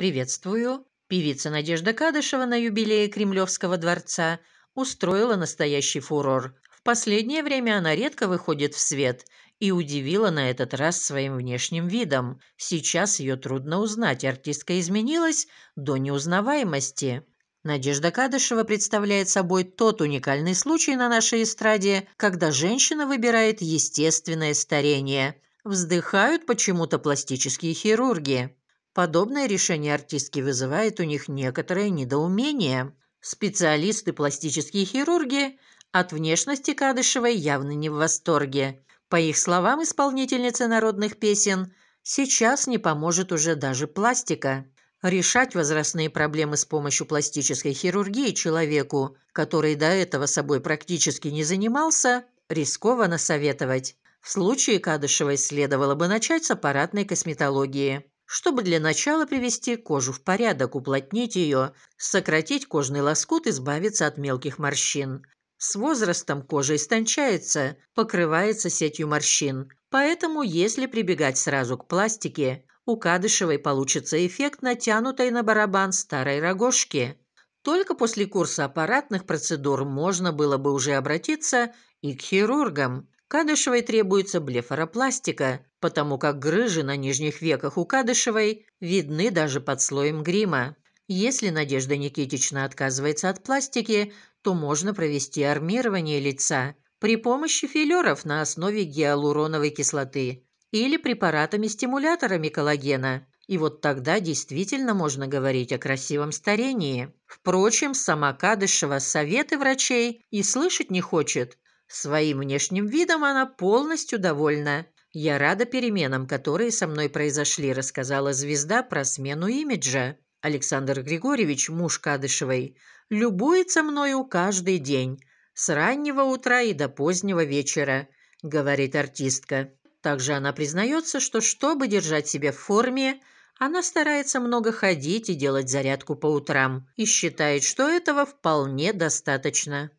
«Приветствую!» Певица Надежда Кадышева на юбилее Кремлевского дворца устроила настоящий фурор. В последнее время она редко выходит в свет и удивила на этот раз своим внешним видом. Сейчас ее трудно узнать, артистка изменилась до неузнаваемости. Надежда Кадышева представляет собой тот уникальный случай на нашей эстраде, когда женщина выбирает естественное старение. Вздыхают почему-то пластические хирурги. Подобное решение артистки вызывает у них некоторое недоумение. Специалисты-пластические хирурги от внешности Кадышевой явно не в восторге. По их словам, исполнительница народных песен сейчас не поможет уже даже пластика. Решать возрастные проблемы с помощью пластической хирургии человеку, который до этого собой практически не занимался, рискованно советовать. В случае Кадышевой следовало бы начать с аппаратной косметологии чтобы для начала привести кожу в порядок, уплотнить ее, сократить кожный лоскут, избавиться от мелких морщин. С возрастом кожа истончается, покрывается сетью морщин. Поэтому, если прибегать сразу к пластике, у Кадышевой получится эффект натянутой на барабан старой рогожки. Только после курса аппаратных процедур можно было бы уже обратиться и к хирургам, Кадышевой требуется блефаропластика, потому как грыжи на нижних веках у Кадышевой видны даже под слоем грима. Если Надежда Никитична отказывается от пластики, то можно провести армирование лица при помощи филеров на основе гиалуроновой кислоты или препаратами-стимуляторами коллагена. И вот тогда действительно можно говорить о красивом старении. Впрочем, сама Кадышева советы врачей и слышать не хочет, Своим внешним видом она полностью довольна. «Я рада переменам, которые со мной произошли», – рассказала звезда про смену имиджа. Александр Григорьевич, муж Кадышевой, любуется мною каждый день, с раннего утра и до позднего вечера, говорит артистка. Также она признается, что чтобы держать себя в форме, она старается много ходить и делать зарядку по утрам и считает, что этого вполне достаточно.